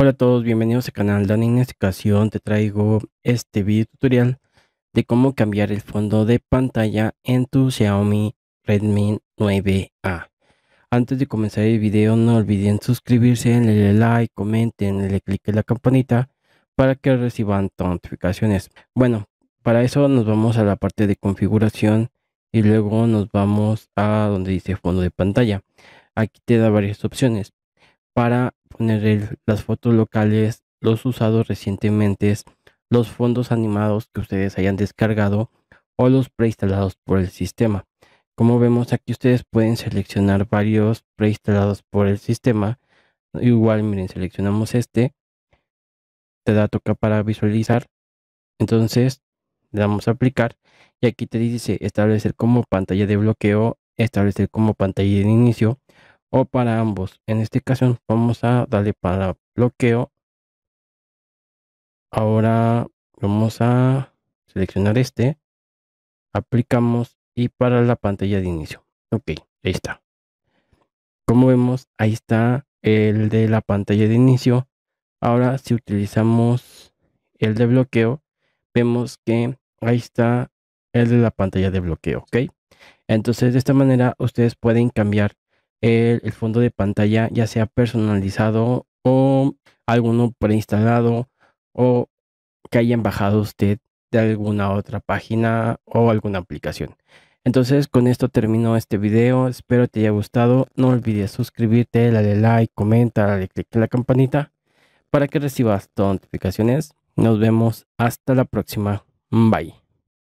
Hola a todos, bienvenidos al canal Dani. En esta ocasión te traigo este video tutorial de cómo cambiar el fondo de pantalla en tu Xiaomi Redmi 9A. Antes de comenzar el video no olviden suscribirse, denle like, comenten, le clic en la campanita para que reciban notificaciones. Bueno, para eso nos vamos a la parte de configuración y luego nos vamos a donde dice fondo de pantalla. Aquí te da varias opciones para poner las fotos locales, los usados recientemente, los fondos animados que ustedes hayan descargado o los preinstalados por el sistema. Como vemos aquí ustedes pueden seleccionar varios preinstalados por el sistema. Igual miren, seleccionamos este. Te da toca para visualizar. Entonces le damos a aplicar y aquí te dice establecer como pantalla de bloqueo, establecer como pantalla de inicio o para ambos. En este caso vamos a darle para bloqueo. Ahora vamos a seleccionar este. Aplicamos y para la pantalla de inicio. Ok, ahí está. Como vemos, ahí está el de la pantalla de inicio. Ahora si utilizamos el de bloqueo, vemos que ahí está el de la pantalla de bloqueo, ¿ok? Entonces de esta manera ustedes pueden cambiar el, fondo de pantalla ya sea personalizado o alguno preinstalado o que hayan bajado usted de alguna otra página o alguna aplicación. Entonces con esto termino este video, espero te haya gustado, no olvides suscribirte, darle like, comenta, darle click a la campanita para que recibas todas las notificaciones. Nos vemos hasta la próxima, bye.